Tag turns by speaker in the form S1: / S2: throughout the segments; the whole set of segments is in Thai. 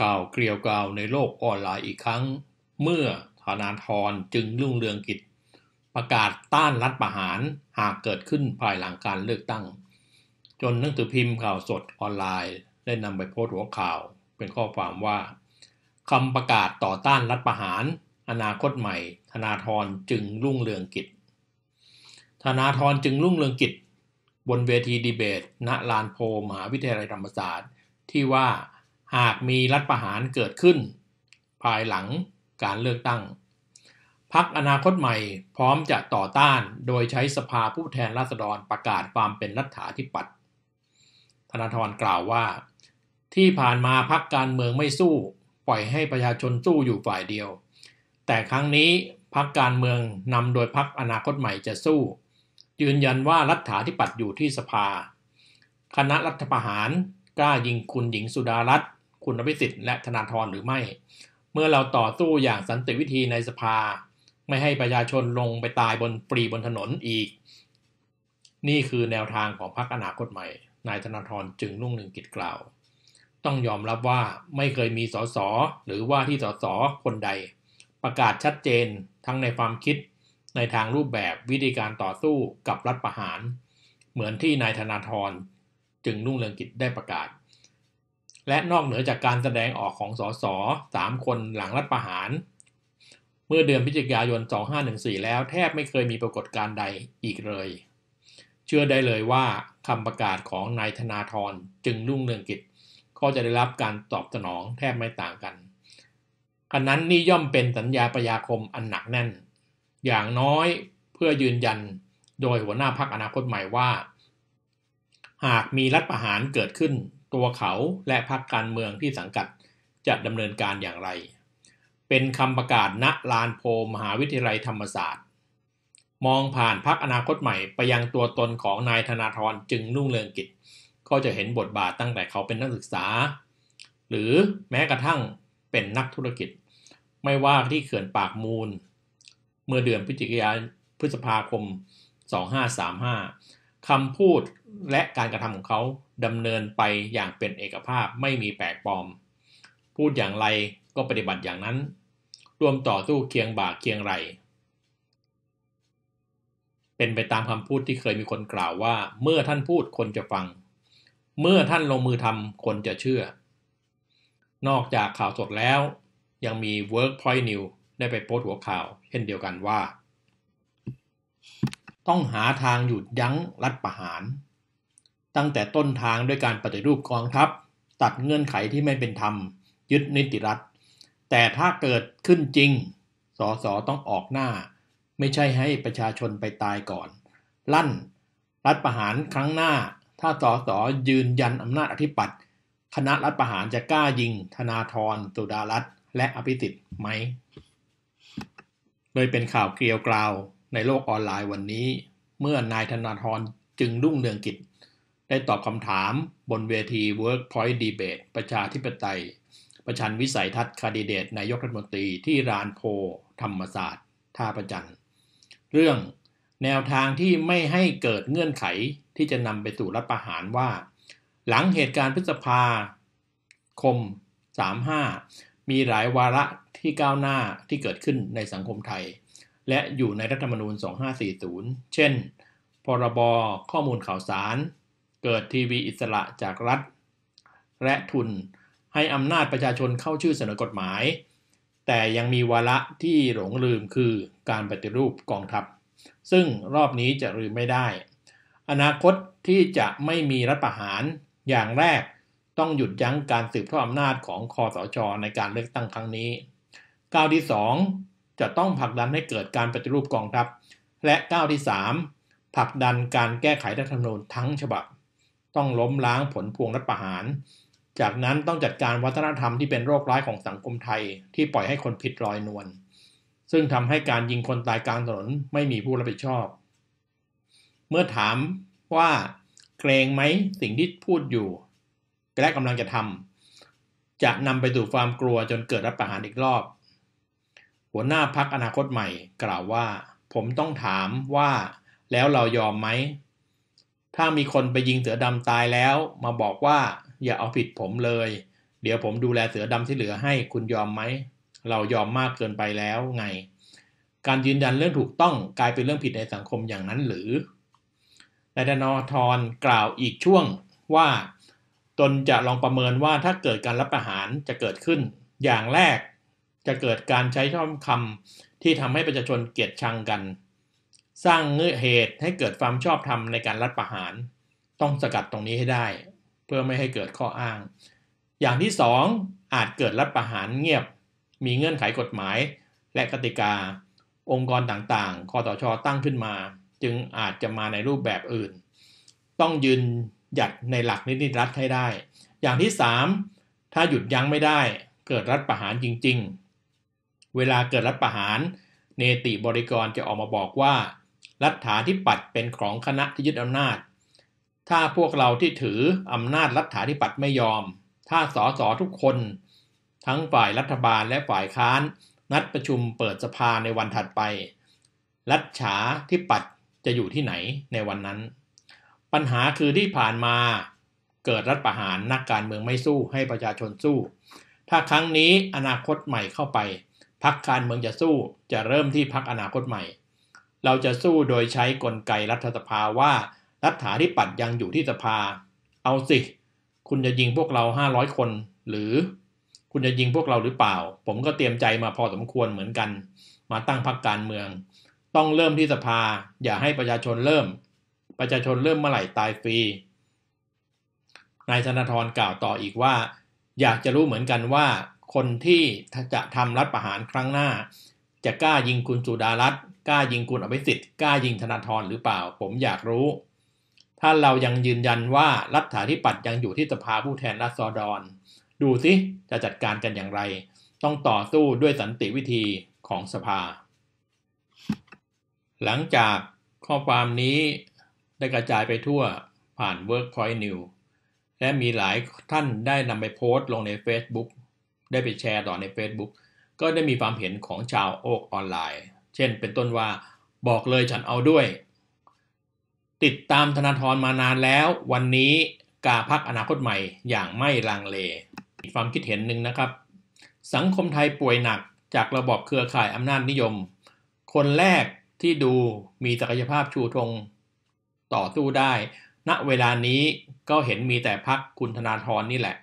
S1: ข่าวเกลียวกราวในโลกออนไลน์อีกครั้ง เมื่อธนาธรจึงรุ่งเรืองกิจ ประกาศต้านรัฐประหารหากเกิดขึ้นภายหลังการเลือกตั้ง จนนังสือพิมพ์ข่าวสดออนไลน์ได้นำไปโพสต์หัวข่าวเป็นข้อความว่าคำประกาศต่อต้านรัฐประหาร อนาคตใหม่ ธนาธรจึงรุ่งเรืองกิจธนาธรจึงรุ่งเรืองกิจ บนเวทีดีเบตณลานโพมหาวิทยาลัยธรรมศาสตร์ ที่ว่าหากมีรัฐประหารเกิดขึ้น ภายหลังการเลือกตั้งพักอนาคตใหม่พร้อมจะต่อต้านโดยใช้สภาผู้แทนราษฎรประกาศความเป็นรัฐาธิปัตย์ธนาธรกล่าวว่า ที่ผ่านมาพักการเมืองไม่สู้ ปล่อยให้ประชาชนสู้อยู่ฝ่ายเดียว แต่ครั้งนี้พักการเมืองนำโดยพักอนาคตใหม่จะสู้ยืนยันว่ารัฐาธิปัตย์อยู่ที่สภา คณะรัฐประหารกล้ายิงคุณหญิงสุดารัตนคุณภิสิทธิ์และธนาธรหรือไม่ เมื่อเราต่อสู้อย่างสันติวิธีในสภา ไม่ให้ประชาชนลงไปตายบนปรีบนถนนอีก นี่คือแนวทางของพรรคอนาคตใหม่ นายธนาธรจึงรุ่งหนึ่งกิจกล่าว ต้องยอมรับว่าไม่เคยมีสสหรือว่าที่สสคนใด ประกาศชัดเจนทั้งในความคิดในทางรูปแบบวิธีการต่อสู้กับรัฐประหาร เหมือนที่นายธนาธรจึงนุ่งเรืองกิจได้ประกาศและนอกเหนือจากการแสดงออกของสสสามคนหลังรัฐประหาร เมื่อเดือนพฤศจิกายน 2514 แล้วแทบไม่เคยมีปรากฏการณ์ใดอีกเลย เชื่อได้เลยว่าคำประกาศของนายธนาธรจึงรุ่งเรืองกิจ ก็จะได้รับการตอบสนองแทบไม่ต่างกันอันนั้นนี่ย่อมเป็นสัญญาประยาคมอันหนักแน่น อย่างน้อยเพื่อยืนยันโดยหัวหน้าพักอนาคตใหม่ว่า หากมีรัฐประหารเกิดขึ้นตัวเขาและพรรคการเมืองที่สังกัดจะดำเนินการอย่างไร เป็นคำประกาศ ณ ลานโพมหาวิทยาลัยธรรมศาสตร์มองผ่านพรรคอนาคตใหม่ไปยังตัวตนของนายธนาธรจึงนุ่งเรืองกิจ ก็จะเห็นบทบาทตั้งแต่เขาเป็นนักศึกษา หรือแม้กระทั่งเป็นนักธุรกิจ ไม่ว่าที่เขื่อนปากมูล เมื่อเดือนพฤศจิกายนพฤษภาคม 2535คำพูดและการกระทำของเขาดำเนินไปอย่างเป็นเอกภาพไม่มีแปลกปลอม พูดอย่างไรก็ปฏิบัติอย่างนั้น รวมต่อสู้เคียงบ่าเคียงไหล เป็นไปตามคำพูดที่เคยมีคนกล่าวว่า เมื่อท่านพูดคนจะฟัง เมื่อท่านลงมือทำคนจะเชื่อ นอกจากข่าวสดแล้วยังมี Workpoint n e w ได้ไปโพสต์หัวข่าวเช่นเดียวกันว่า ต้องหาทางหยุดยั้งรัฐประหารตั้งแต่ต้นทางด้วยการปฏิรูปกองทัพ ตัดเงื่อนไขที่ไม่เป็นธรรม ยึดนิติรัฐ แต่ถ้าเกิดขึ้นจริง สสต้องออกหน้า ไม่ใช่ให้ประชาชนไปตายก่อน ลั่นรัฐประหารครั้งหน้า ถ้าสสยืนยันอำนาจอธิปัตย์คณะรัฐประหารจะกล้ายิงธนาธรตุดารัตและอภิสิทธิ์ไหมเลยเป็นข่าวเกลียวกล่าวในโลกออนไลน์วันนี้ เมื่อนายธนาธรจึงรุ่งเรืองกิจได้ตอบคำถามบนเวที Workpoint Debate ประชาธิปไตย ประชันวิสัยทัศน์คาดิเดตนายกรัฐมนตรีที่รานโพธรรมศาสตร์ ท่าประจัน เรื่อง แนวทางที่ไม่ให้เกิดเงื่อนไขที่จะนำไปสู่รัฐประหารว่า หลังเหตุการณ์พฤษภา คม 35 มีหลายวาระที่ก้าวหน้าที่เกิดขึ้นในสังคมไทย และอยู่ในรัฐธรรมนูญ 2540 เช่น พรบข้อมูลข่าวสารเกิดทีวีอิสระจากรัฐ และทุนให้อำนาจประชาชนเข้าชื่อเสนอกฎหมาย แต่ยังมีวาระที่หลงลืมคือการปฏิรูปกองทัพ ซึ่งรอบนี้จะลืมไม่ได้ อนาคตที่จะไม่มีรัฐประหารอย่างแรกต้องหยุดยั้งการสืบทอดอำนาจของคอสชในการเลือกตั้งครั้งนี้ก้าวที่2จะต้องผลักดันให้เกิดการปฏิรูปกองทัพ และก้าวที่3ผลักดันการแก้ไขรัฐธรรมนูญทั้งฉบับต้องล้มล้างผลพวงรัฐประหาร จากนั้นต้องจัดการวัฒนธรรมที่เป็นโรคร้ายของสังคมไทยที่ปล่อยให้คนผิดลอยนวลซึ่งทำให้การยิงคนตายกลางถนนไม่มีผู้รับผิดชอบ เมื่อถามว่าเกรงไหมสิ่งที่พูดอยู่และกำลังจะทำจะนำไปสู่ความกลัวจนเกิดรัฐประหารอีกรอบ หัวหน้าพักอนาคตใหม่ กล่าวว่าผมต้องถามว่าแล้วเรายอมไหมถ้ามีคนไปยิงเสือดำตายแล้ว มาบอกว่าอย่าเอาผิดผมเลย เดี๋ยวผมดูแลเสือดำที่เหลือให้คุณยอมไหมเรายอมมากเกินไปแล้วไง การยืนยันเรื่องถูกต้องกลายเป็นเรื่องผิดในสังคมอย่างนั้นหรือนายธนทรกล่าวอีกช่วงว่าตนจะลองประเมินว่าถ้าเกิดการรับประหารจะเกิดขึ้น อย่างแรกจะเกิดการใช้ช่อมคำที่ทำให้ประชาชนเกลียดชังกันสร้างเงื่อเหตุให้เกิดความชอบธรรมในการรัฐประหาร ต้องสกัดตรงนี้ให้ได้ เพื่อไม่ให้เกิดข้ออ้าง อย่างที่ 2ออาจเกิดรัฐประหารเงียบ มีเงื่อนไขกฎหมาย และกติกา องค์กรต่าง ๆคอตชอตั้งขึ้นมา จึงอาจจะมาในรูปแบบอื่น ต้องยืนหยัดในหลักนิติรัฐให้ได้ อย่างที่3ถ้าหยุดยั้งไม่ได้ เกิดรัฐประหารจริง ๆ เวลาเกิดรัฐประหารเนติบริกรจะออกมาบอกว่ารัฐาธิปัตย์เป็นของคณะที่ยึดอำนาจ ถ้าพวกเราที่ถืออำนาจ รัฐาธิปัตย์ไม่ยอม ถ้าสสทุกคน ทั้งฝ่ายรัฐบาลและฝ่ายค้านนัดประชุมเปิดสภาในวันถัดไป รัฐฉาธิปัตย์จะอยู่ที่ไหนในวันนั้น ปัญหาคือที่ผ่านมา เกิดรัฐประหารนักการเมืองไม่สู้ ให้ประชาชนสู้ ถ้าครั้งนี้อนาคตใหม่เข้าไปพักการเมืองจะสู้ จะเริ่มที่พักอนาคตใหม่เราจะสู้โดยใช้กลไกรัฐสภาว่ารัฐาธิปัตย์ยังอยู่ที่สภา เอาสิ คุณจะยิงพวกเราห้าร้อยคน หรือคุณจะยิงพวกเราหรือเปล่า ผมก็เตรียมใจมาพอสมควรเหมือนกันมาตั้งพรรคการเมือง ต้องเริ่มที่สภา อย่าให้ประชาชนเริ่ม ประชาชนเริ่มเมื่อไหร่ตายฟรีนายธนาธรกล่าวต่ออีกว่า อยากจะรู้เหมือนกันว่า คนที่จะทำรัฐประหารครั้งหน้าจะกล้ายิงคุณสุดารัตน์กล้ายิงคุณอภิสิทธิ์ กล้ายิงธนาธรหรือเปล่า ผมอยากรู้ ถ้าเรายังยืนยันว่ารัฐาธิปัตย์ยังอยู่ที่สภาผู้แทนราษฎร ดูสิจะจัดการกันอย่างไร ต้องต่อสู้ด้วยสันติวิธีของสภา หลังจากข้อความนี้ได้กระจายไปทั่วผ่าน Workpoint New และมีหลายท่านได้นำไปโพสต์ลงใน Facebook ได้ไปแชร์ต่อใน Facebook ก็ได้มีความเห็นของชาวโอกออนไลน์ เช่นเป็นต้นว่าบอกเลยฉันเอาด้วย ติดตามธนาธรมานานแล้ว วันนี้กาพักอนาคตใหม่อย่างไม่ลังเล อีกความคิดเห็นหนึ่งนะครับ สังคมไทยป่วยหนักจากระบอบเครือข่ายอำนาจนิยม คนแรกที่ดูมีศักยภาพชูธงต่อสู้ได้ ณเวลานี้ก็เห็นมีแต่พักคุณธนาธรนี่แหละ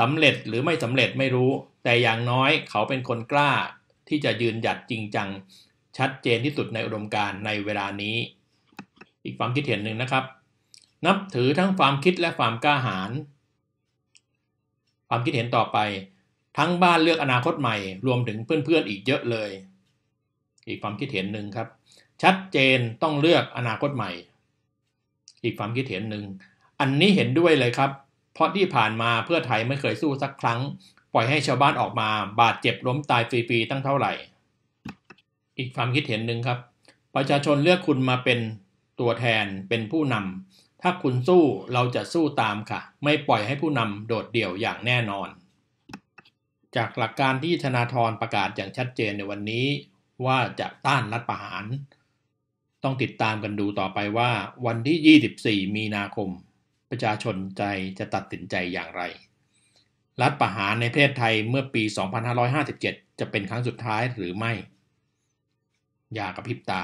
S1: สำเร็จหรือไม่สำเร็จไม่รู้แต่อย่างน้อยเขาเป็นคนกล้าที่จะยืนหยัดจริงจัง ชัดเจนที่สุดในอุดมการในเวลานี้ อีกความคิดเห็นหนึ่งนะครับ นับถือทั้งความคิดและความกล้าหาญความคิดเห็นต่อไป ทั้งบ้านเลือกอนาคตใหม่ รวมถึงเพื่อนๆอีกเยอะเลย อีกความคิดเห็นหนึ่งครับ ชัดเจนต้องเลือกอนาคตใหม่ อีกความคิดเห็นหนึ่งอันนี้เห็นด้วยเลยครับ เพราะที่ผ่านมาเพื่อไทยไม่เคยสู้สักครั้งปล่อยให้ชาวบ้านออกมาบาดเจ็บล้มตายฟรีๆ ตั้งเท่าไหร่ อีกความคิดเห็นหนึ่งครับ ประชาชนเลือกคุณมาเป็นตัวแทนเป็นผู้นำ ถ้าคุณสู้เราจะสู้ตามค่ะ ไม่ปล่อยให้ผู้นำโดดเดี่ยวอย่างแน่นอน จากหลักการที่ธนาธรประกาศอย่างชัดเจนในวันนี้ว่าจะต้านรัฐประหาร ต้องติดตามกันดูต่อไปว่า วันที่ 24 มีนาคม ประชาชนใจจะตัดสินใจอย่างไรรัฐประหารในประเทศไทยเมื่อปี 2557 จะเป็นครั้งสุดท้ายหรือไม่ อย่ากระพริบตา